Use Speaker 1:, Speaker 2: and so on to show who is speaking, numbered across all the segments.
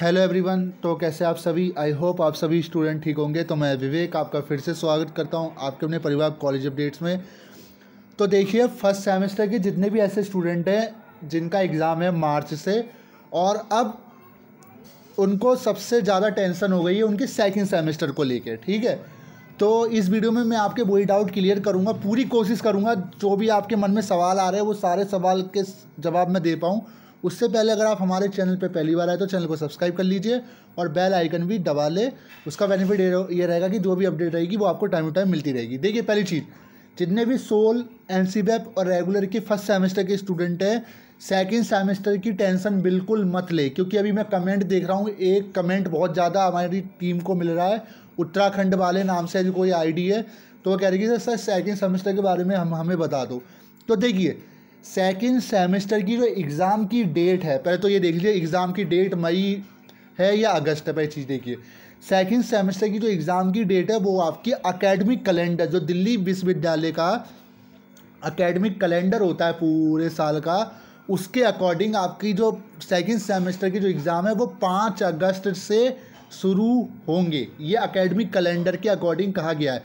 Speaker 1: hello everyone तो कैसे आप सभी आई होप आप सभी स्टूडेंट ठीक होंगे तो मैं विवेक आपका फिर से स्वागत करता हूं आपके अपने परिवार कॉलेज अपडेट्स में तो देखिए फर्स्ट सेमेस्टर के जितने भी ऐसे स्टूडेंट हैं जिनका एग्ज़ाम है मार्च से और अब उनको सबसे ज़्यादा टेंशन हो गई है उनके सेकेंड सेमेस्टर को लेकर ठीक है तो इस वीडियो में मैं आपके वही डाउट क्लियर करूँगा पूरी कोशिश करूँगा जो भी आपके मन में सवाल आ रहे हैं वो सारे सवाल के जवाब मैं दे पाऊँ उससे पहले अगर आप हमारे चैनल पर पहली बार आए तो चैनल को सब्सक्राइब कर लीजिए और बेल आइकन भी दबा ले उसका बेनिफिट ये रहेगा कि जो भी अपडेट रहेगी वो आपको टाइम टू टाइम मिलती रहेगी देखिए पहली चीज़ जितने भी सोल एन और रेगुलर की फर्स्ट सेमेस्टर के स्टूडेंट हैं सेकेंड सेमेस्टर की टेंशन बिल्कुल मत ले क्योंकि अभी मैं कमेंट देख रहा हूँ एक कमेंट बहुत ज़्यादा हमारी टीम को मिल रहा है उत्तराखंड वाले नाम से कोई आईडी है तो वो कह रही है सर सेकेंड सेमेस्टर के बारे में हम हमें बता दो तो देखिए सेकेंड सेमेस्टर की जो एग्ज़ाम की डेट है पहले तो ये देख लीजिए एग्ज़ाम की डेट मई है या अगस्त है पहले चीज़ देखिए सेकेंड सेमेस्टर की जो एग्ज़ाम की डेट है वो आपकी अकेडमिक कैलेंडर जो दिल्ली विश्वविद्यालय का अकेडमिक कैलेंडर होता है पूरे साल का उसके अकॉर्डिंग आपकी जो सेकेंड सेमेस्टर की जो एग्ज़ाम है वो पाँच अगस्त से शुरू होंगे ये अकेडमिक कैलेंडर के अकॉर्डिंग कहा गया है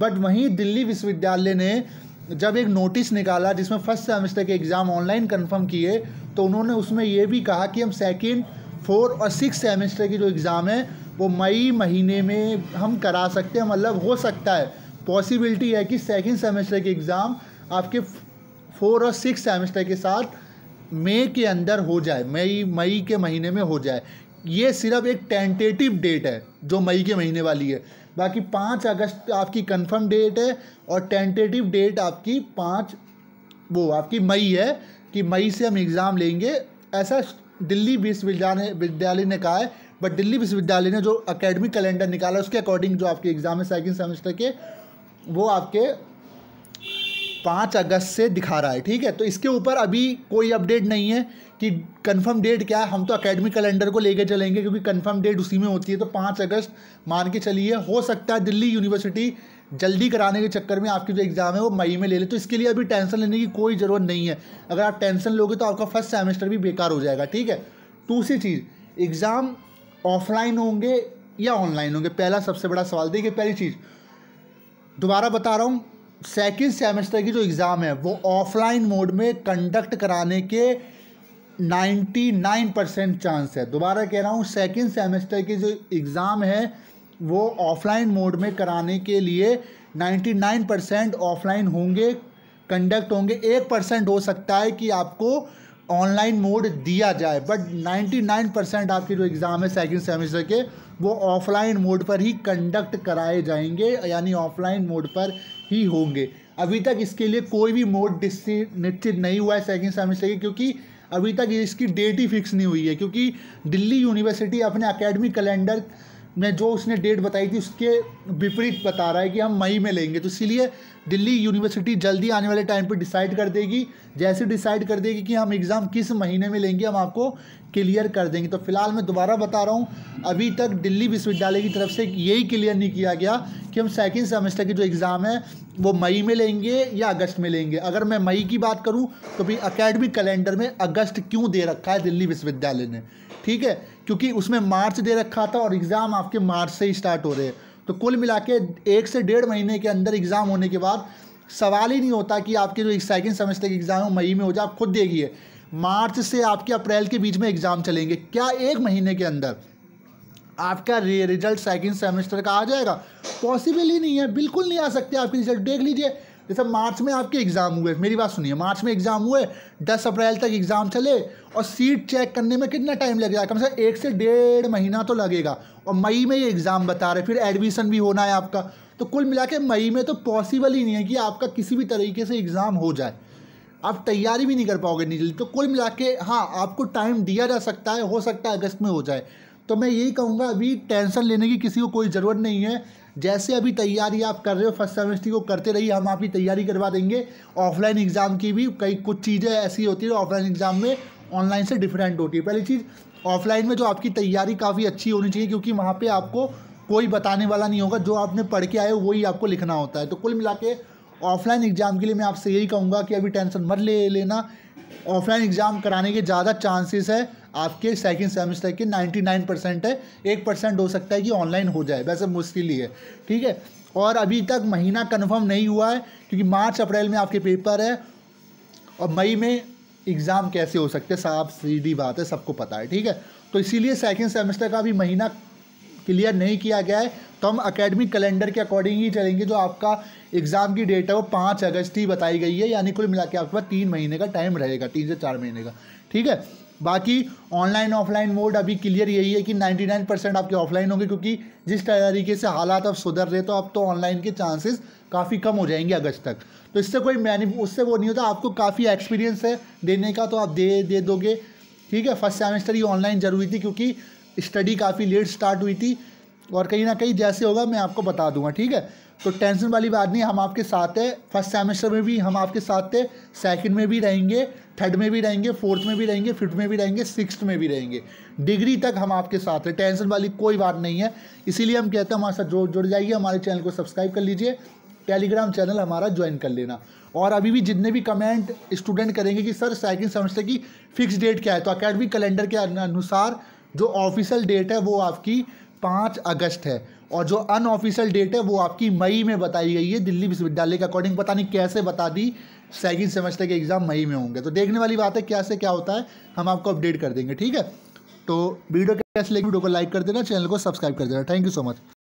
Speaker 1: बट वहीं दिल्ली विश्वविद्यालय ने जब एक नोटिस निकाला जिसमें फर्स्ट सेमेस्टर के एग्ज़ाम ऑनलाइन कन्फर्म किए तो उन्होंने उसमें यह भी कहा कि हम सेकेंड फोर और सिक्स सेमेस्टर के जो एग्ज़ाम है वो मई महीने में हम करा सकते हैं मतलब हो सकता है पॉसिबिलिटी है कि सेकेंड सेमेस्टर के एग्ज़ाम आपके फोर और सिक्स सेमेस्टर के साथ मई के अंदर हो जाए मई मई के महीने में हो जाए ये सिर्फ एक टेंटेटिव डेट है जो मई के महीने वाली है बाकी पाँच अगस्त आपकी कंफर्म डेट है और टेंटेटिव डेट आपकी पाँच वो आपकी मई है कि मई से हम एग्ज़ाम लेंगे ऐसा दिल्ली विश्वविद्यालय विद्यालय ने कहा है बट दिल्ली विश्वविद्यालय ने जो अकेडमिक कैलेंडर निकाला उसके अकॉर्डिंग जो आपके एग्ज़ाम है सेकेंड सेमेस्टर के वो आपके पाँच अगस्त से दिखा रहा है ठीक है तो इसके ऊपर अभी कोई अपडेट नहीं है कि कंफर्म डेट क्या है हम तो अकेडमिक कैलेंडर को लेकर चलेंगे क्योंकि कंफर्म डेट उसी में होती है तो पाँच अगस्त मान के चलिए हो सकता है दिल्ली यूनिवर्सिटी जल्दी कराने के चक्कर में आपकी जो एग्ज़ाम है वो मई में ले ले तो इसके लिए अभी टेंशन लेने की कोई ज़रूरत नहीं है अगर आप टेंशन लोगे तो आपका फर्स्ट सेमेस्टर भी बेकार हो जाएगा ठीक है दूसरी चीज़ एग्ज़ाम ऑफलाइन होंगे या ऑनलाइन होंगे पहला सबसे बड़ा सवाल देखिए पहली चीज़ दोबारा बता रहा हूँ सेकेंड सेमेस्टर की जो एग्ज़ाम है वो ऑफलाइन मोड में कंडक्ट कराने के 99 परसेंट चांस है दोबारा कह रहा हूँ सेकेंड सेमेस्टर की जो एग्ज़ाम है वो ऑफलाइन मोड में कराने के लिए 99 परसेंट ऑफलाइन होंगे कंडक्ट होंगे एक परसेंट हो सकता है कि आपको ऑनलाइन मोड दिया जाए बट 99 परसेंट आपकी जो एग्ज़ाम है सेकेंड सेमेस्टर के वो ऑफलाइन मोड पर ही कंडक्ट कराए जाएंगे यानी ऑफलाइन मोड पर ही होंगे अभी तक इसके लिए कोई भी मोड निश्चित नहीं हुआ है सेकेंड सेमेस्टर के क्योंकि अभी तक इसकी डेट ही फिक्स नहीं हुई है क्योंकि दिल्ली यूनिवर्सिटी अपने अकेडमिक कैलेंडर में जो उसने डेट बताई थी उसके विपरीत बता रहा है कि हम मई में लेंगे तो इसीलिए दिल्ली यूनिवर्सिटी जल्दी आने वाले टाइम पर डिसाइड कर देगी जैसे डिसाइड कर देगी कि हम एग्ज़ाम किस महीने में लेंगे हम आपको क्लियर कर देंगे तो फिलहाल मैं दोबारा बता रहा हूँ अभी तक दिल्ली विश्वविद्यालय की तरफ से यही क्लियर नहीं किया गया कि हम सेकेंड सेमेस्टर की जो एग्ज़ाम है वो मई में लेंगे या अगस्त में लेंगे अगर मैं मई की बात करूँ तो भी अकेडमिक कैलेंडर में अगस्त क्यों दे रखा है दिल्ली विश्वविद्यालय ने ठीक है क्योंकि उसमें मार्च दे रखा था और एग्ज़ाम आपके मार्च से ही स्टार्ट हो रहे हैं तो कुल मिला के एक से डेढ़ महीने के अंदर एग्ज़ाम होने के बाद सवाल ही नहीं होता कि आपके जो सेकेंड सेमेस्टर के एग्ज़ाम हो मई में हो जाए आप खुद देखिए मार्च से आपके अप्रैल के बीच में एग्ज़ाम चलेंगे क्या एक महीने के अंदर आपका रिजल्ट सेकेंड सेमेस्टर का आ जाएगा पॉसिबल ही नहीं है बिल्कुल नहीं आ सकते आपके रिजल्ट देख लीजिए जैसे मार्च में आपके एग्ज़ाम हुए मेरी बात सुनिए मार्च में एग्ज़ाम हुए दस अप्रैल तक एग्ज़ाम चले और सीट चेक करने में कितना टाइम लगेगा कम से कम एक से डेढ़ महीना तो लगेगा और मई में ये एग्ज़ाम बता रहे फिर एडमिशन भी होना है आपका तो कुल मिला के मई में तो पॉसिबल ही नहीं है कि आपका किसी भी तरीके से एग्ज़ाम हो जाए आप तैयारी भी नहीं कर पाओगे निजली तो कुल मिला के हाँ आपको टाइम दिया जा सकता है हो सकता है अगस्त में हो जाए तो मैं यही कहूँगा अभी टेंशन लेने की किसी को कोई ज़रूरत नहीं है जैसे अभी तैयारी आप कर रहे हो फर्स्ट सेमेस्टर को करते रहिए हम आपकी तैयारी करवा देंगे ऑफलाइन एग्ज़ाम की भी कई कुछ चीज़ें ऐसी होती है ऑफलाइन एग्ज़ाम में ऑनलाइन से डिफरेंट होती है पहली चीज़ ऑफलाइन में जो आपकी तैयारी काफ़ी अच्छी होनी चाहिए क्योंकि वहाँ पर आपको कोई बताने वाला नहीं होगा जो आपने पढ़ के आए वही आपको लिखना होता है तो कुल मिला के ऑफलाइन एग्ज़ाम के लिए मैं आपसे यही कहूँगा कि अभी टेंशन मत ले लेना ऑफलाइन एग्ज़ाम कराने के ज़्यादा चांसेस है आपके सेकंड सेमेस्टर के 99 परसेंट है एक परसेंट हो सकता है कि ऑनलाइन हो जाए वैसे मुश्किल ही है ठीक है और अभी तक महीना कन्फर्म नहीं हुआ है क्योंकि मार्च अप्रैल में आपके पेपर है और मई में एग्ज़ाम कैसे हो सकते हैं साफ सीधी बात है सबको पता है ठीक है तो इसीलिए सेकेंड सेमेस्टर का अभी महीना क्लियर नहीं किया गया है तो हम अकेडमिक कैलेंडर के अकॉर्डिंग ही चलेंगे जो आपका एग्ज़ाम की डेट है वो पाँच अगस्त ही बताई गई है यानी कुल मिला के आपके पास तीन महीने का टाइम रहेगा तीन से चार महीने का ठीक है बाकी ऑनलाइन ऑफलाइन मोड अभी क्लियर यही है कि 99 परसेंट आपके ऑफलाइन होंगे क्योंकि जिस तरीके से हालात अब सुधर रहे तो अब तो ऑनलाइन के चांसेस काफ़ी कम हो जाएंगे अगस्त तक तो इससे कोई मैनि उससे वो नहीं होता आपको काफ़ी एक्सपीरियंस है देने का तो आप दे दे दोगे ठीक है फर्स्ट सेमेस्टर ये ऑनलाइन ज़रूरी थी क्योंकि स्टडी काफ़ी लेट स्टार्ट हुई थी और कहीं ना कहीं जैसे होगा मैं आपको बता दूंगा ठीक है तो टेंशन वाली बात नहीं हम आपके साथ है फर्स्ट सेमेस्टर में भी हम आपके साथ थे सेकंड में भी रहेंगे थर्ड में भी रहेंगे फोर्थ में भी रहेंगे फिफ्थ में भी रहेंगे सिक्स्थ में भी रहेंगे डिग्री तक हम आपके साथ हैं टेंशन वाली कोई बात नहीं है इसीलिए हम कहते हैं हमारे साथ जोड़ जुड़ जाइए हमारे चैनल को सब्सक्राइब कर लीजिए टेलीग्राम चैनल हमारा ज्वाइन कर लेना और अभी भी जितने भी कमेंट स्टूडेंट करेंगे कि सर सेकंड सेमेस्टर की फिक्स डेट क्या है तो अकेडमिक कैलेंडर के अनुसार जो ऑफिशियल डेट है वो आपकी पाँच अगस्त है और जो अनऑफिशियल डेट है वो आपकी मई में बताई गई है दिल्ली विश्वविद्यालय के अकॉर्डिंग पता नहीं कैसे बता दी सेकेंड सेमेस्टर के एग्ज़ाम मई में होंगे तो देखने वाली बात है क्या से क्या होता है हम आपको अपडेट कर देंगे ठीक है तो वीडियो कैसे लेकिन वीडियो को लाइक कर देना चैनल को सब्सक्राइब कर देना थैंक यू सो मच